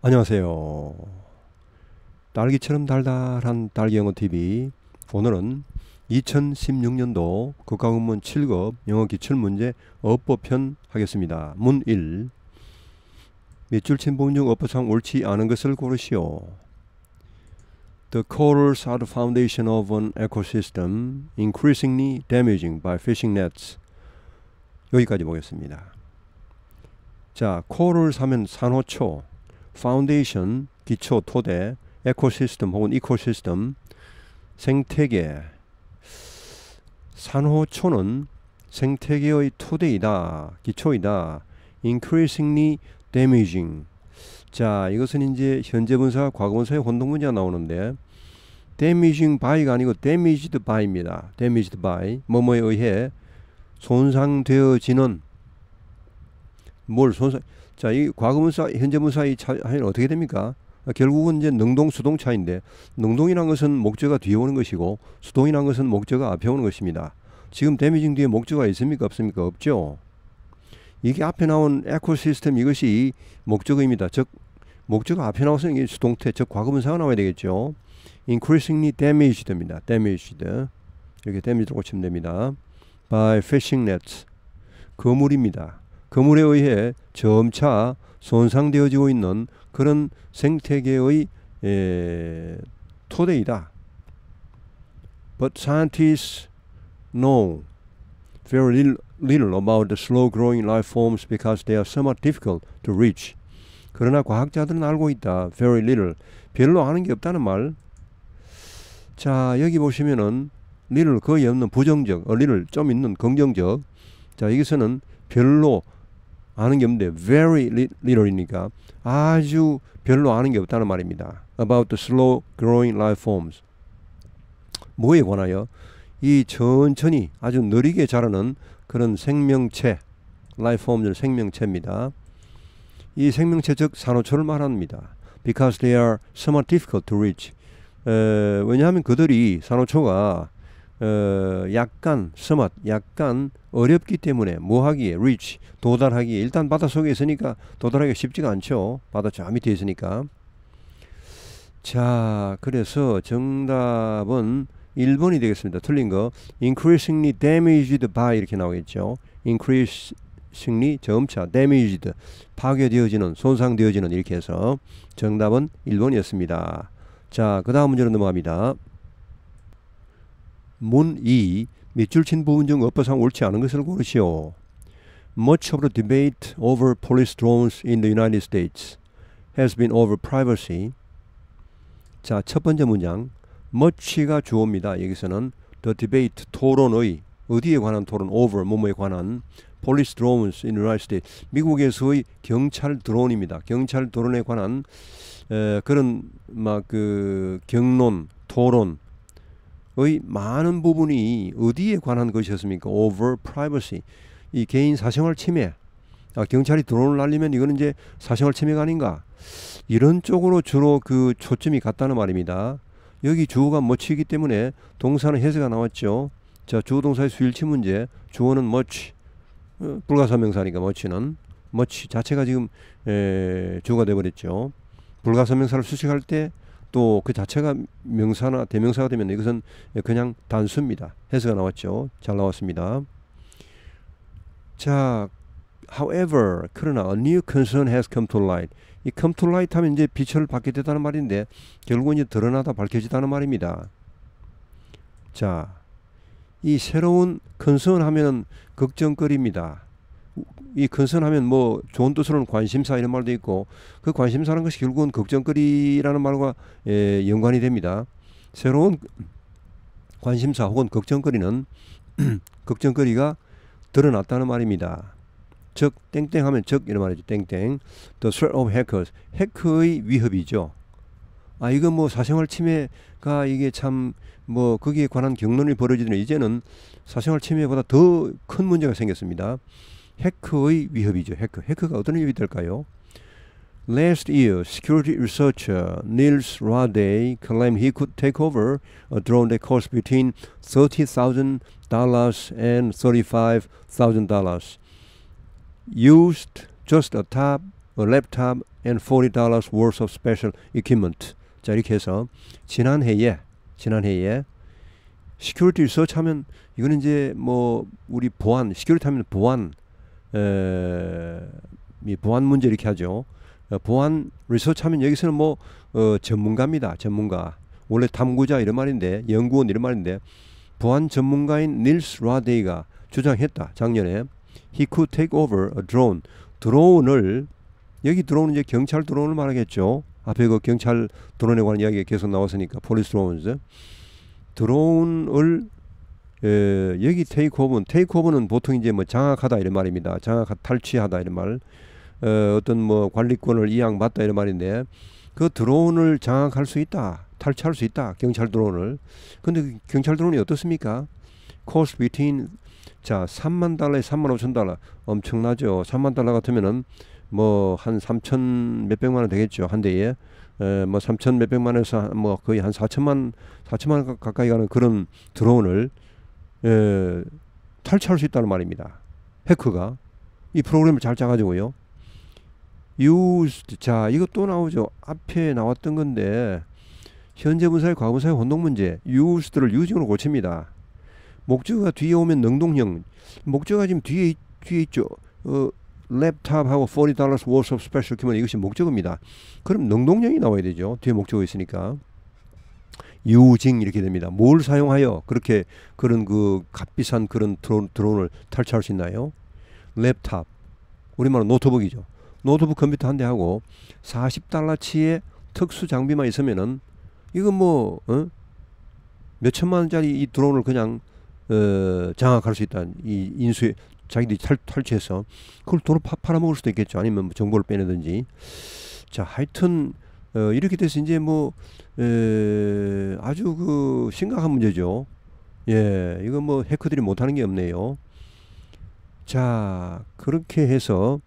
안녕하세요. 딸기처럼 달달한 딸기영어TV. 오늘은 2016년도 국가공무원 7급 영어 기출문제 어법편 하겠습니다. 문 1. 밑줄 친부중 어법상 옳지 않은 것을 고르시오. The corals are the foundation of an ecosystem increasingly damaging by fishing nets. 여기까지 보겠습니다. 자, 코를 사면 산호초, 파운데이션, 기초, 토대, 에코시스템 혹은 이코시스템, 생태계, 산호초는 생태계의 토대이다, 기초이다. increasingly damaging. 자, 이것은 이제 현재 분사, 과거 분사의 혼동 문제가 나오는데 damaging by가 아니고 damaged by입니다. damaged by 뭐뭐에 의해 손상되어지는 뭘 손상 자, 이 과거 문서, 현재 문서의 차이는 어떻게 됩니까? 아, 결국은 이제 능동 수동 차인데 능동이란 것은 목적가 뒤에 오는 것이고 수동이란 것은 목적가 앞에 오는 것입니다. 지금 데미징 뒤에 목적가 있습니까 없습니까 없죠. 이게 앞에 나온 에코시스템 이것이 목적어입니다. 즉 목적어 앞에 나와서 이게 수동태 즉 과거분사가 나와야 되겠죠. increasingly damaged입니다. damaged 이렇게 damaged로 고치면 됩니다. by fishing nets 거물입니다. 그물에 의해 점차 손상되어지고 있는 그런 생태계의 에, 토대이다. But scientists know very little, little about the slow-growing life forms because they are somewhat difficult to reach. 그러나 과학자들은 알고 있다. Very little. 별로 아는 게 없다는 말. 자 여기 보시면은 little를 거의 없는 부정적, 어, l i 좀 있는 긍정적. 자 여기서는 별로 아는 게 없는데 very little이니까 아주 별로 아는 게 없다는 말입니다. About the slow growing life forms. 뭐에 관하여 이 천천히 아주 느리게 자라는 그런 생명체 life f o r m s 생명체입니다. 이 생명체 즉 산호초를 말합니다. Because they are somewhat difficult to reach. 에, 왜냐하면 그들이 산호초가 어, 약간 스맛, 약간 어렵기 때문에 뭐하기에 reach 도달하기에 일단 바다 속에 있으니까 도달하기가 쉽지가 않죠. 바다 저 밑에 있으니까. 자, 그래서 정답은 1번이 되겠습니다. 틀린 거. increasingly damaged by 이렇게 나오겠죠. increasingly 점차 damaged 파괴되어지는 손상되어지는 이렇게 해서 정답은 1번이었습니다. 자, 그 다음 문제로 넘어갑니다. 문 2. 밑줄 친 부분 중 어퍼상 옳지 않은 것을 고르시오. Much of the debate over police drones in the United States has been over privacy. 자, 첫 번째 문장. much가 주어입니다. 여기서는 the debate, 토론의, 어디에 관한 토론, over, 뭐뭐에 관한 police drones in the United States. 미국에서의 경찰 드론입니다. 경찰 드론에 관한 에, 그런 막그 경론, 토론, 의 많은 부분이 어디에 관한 것이었습니까? over privacy. 이 개인 사생활 침해. 아, 경찰이 드론을 날리면 이거는 이제 사생활 침해가 아닌가? 이런 쪽으로 주로 그 초점이 갔다는 말입니다. 여기 주어가 much이기 때문에 동사는 해서가 나왔죠. 자, 주어 동사의 수일치 문제. 주어는 much. 어, 불가사명사니까 much는 much 자체가 지금 에, 주어가 돼 버렸죠. 불가사명사를 수식할 때 또그 자체가 명사나 대명사가 되면 이것은 그냥 단수입니다. 해서가 나왔죠. 잘 나왔습니다. 자, however, 그러나 a new concern has come to light. 이 come to light 하면 이제 빛을 받게 되다는 말인데 결국은 이제 드러나다 밝혀지다는 말입니다. 자, 이 새로운 concern 하면 걱정거리입니다. 이 건선하면 뭐 좋은 뜻으로는 관심사 이런 말도 있고 그 관심사라는 것이 결국은 걱정거리라는 말과 예, 연관이 됩니다. 새로운 관심사 혹은 걱정거리는 걱정거리가 드러났다는 말입니다. 즉 땡땡 하면 즉 이런 말이죠. 땡땡. The threat of hackers. 해커의 위협이죠. 아 이거 뭐 사생활 침해가 이게 참 뭐 거기에 관한 경론이 벌어지더니 이제는 사생활 침해보다 더 큰 문제가 생겼습니다. 해크의 위협이죠. 해크. 해크가 어떤 위협이 될까요? Last year, security researcher Niels Rade claimed he could take over a drone that cost between $30,000 and $35,000. Used just a tab, a laptop, and $40 worth of special equipment. 자, 이렇게 해서 지난해에, 지난해에 시큐리티 리서치 하면 이거는 이제 뭐 우리 보안, 시큐리티 하면 보안, 에, 이 보안 문제 이렇게 하죠. 어, 보안 리서치 하면 여기서는 뭐 어, 전문가입니다. 전문가. 원래 탐구자 이런 말인데 연구원 이런 말인데 보안 전문가인 닐스 라데이가 주장했다. 작년에 he could take over a drone. 드론을 여기 드론은 이제 경찰 드론을 말하겠죠. 앞에 그 경찰 드론에 관한 이야기가 계속 나왔으니까 폴리스 드론즈. 드론을 에, 여기 테이크오브는 테이크오브는 보통 이제 뭐 장악하다 이런 말입니다. 장악 탈취하다 이런 말. 어, 어떤 뭐 관리권을 이양받다 이런 말인데 그 드론을 장악할 수 있다. 탈취할 수 있다. 경찰 드론을. 근데 그 경찰 드론이 어떻습니까? 코스 비트인 자, 3만 달러에 3만 5천 달러. 엄청나죠. 3만 달러 같으면은 뭐 한 3천 몇백만 원 되겠죠. 한 대에. 에, 뭐 3천 몇백만에서 원뭐 거의 한 4천만 4천만 원 가까이 가는 그런 드론을 에, 예, 탈취할 수 있다는 말입니다. 해커가 이 프로그램을 잘 짜가지고요. used 자 이거 또 나오죠. 앞에 나왔던 건데 현재 분사의 과거 분사의 혼동 문제 used를 유징으로 고칩니다. 목적어가 뒤에 오면 능동형 목적어가 지금 뒤에 뒤에 있죠. 어, 랩탑하고 40 dollars worth of special coupon 이것이 목적어입니다. 그럼 능동형이 나와야 되죠. 뒤에 목적어 있으니까. 유징 이렇게 됩니다. 뭘 사용하여 그렇게 그런 그 값비싼 그런 드론, 드론을 탈취할 수 있나요? 랩탑, 우리말로 노트북이죠. 노트북 컴퓨터 한 대하고 40달러치의 특수 장비만 있으면은 이건 뭐 어? 몇천만 원짜리 이 드론을 그냥 어, 장악할 수 있다. 이 인수에 자기들이 탈, 탈취해서 그걸 돈을 파, 팔아먹을 수도 있겠죠. 아니면 뭐 정보를 빼내든지. 자, 하여튼 어, 이렇게 돼서 이제 뭐 에, 아주 그 심각한 문제죠. 예, 이건 뭐 해커들이 못하는 게 없네요. 자, 그렇게 해서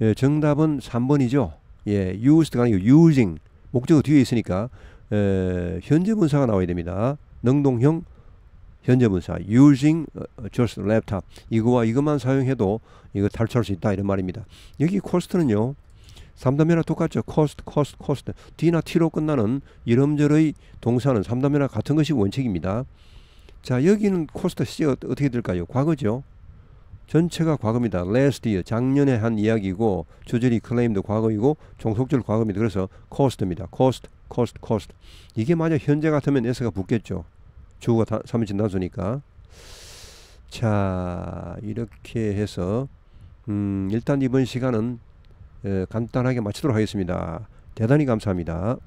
예, 정답은 3번이죠. 예, used 가능해요. using 목적어 뒤에 있으니까 에, 현재 분사가 나와야 됩니다. 능동형 현재 분사 using 어, 어, just laptop 이거와 이것만 사용해도 이거 탈출할 수 있다 이런 말입니다. 여기 c o s 는요 3단면이 똑같죠. cost, cost, cost. d나 t로 끝나는 이름절의 동사는 3단면이 같은 것이 원칙입니다. 자, 여기는 cost c가 어, 어떻게 될까요? 과거죠. 전체가 과거입니다. last year, 작년에 한 이야기고 주절이 claim도 과거이고 종속절 과거입니다. 그래서 cost입니다. cost, cost, cost. 이게 만약 현재 같으면 s가 붙겠죠. 주어가 다, 3인칭 단수니까. 자, 이렇게 해서 음, 일단 이번 시간은 예, 간단하게 마치도록 하겠습니다. 대단히 감사합니다.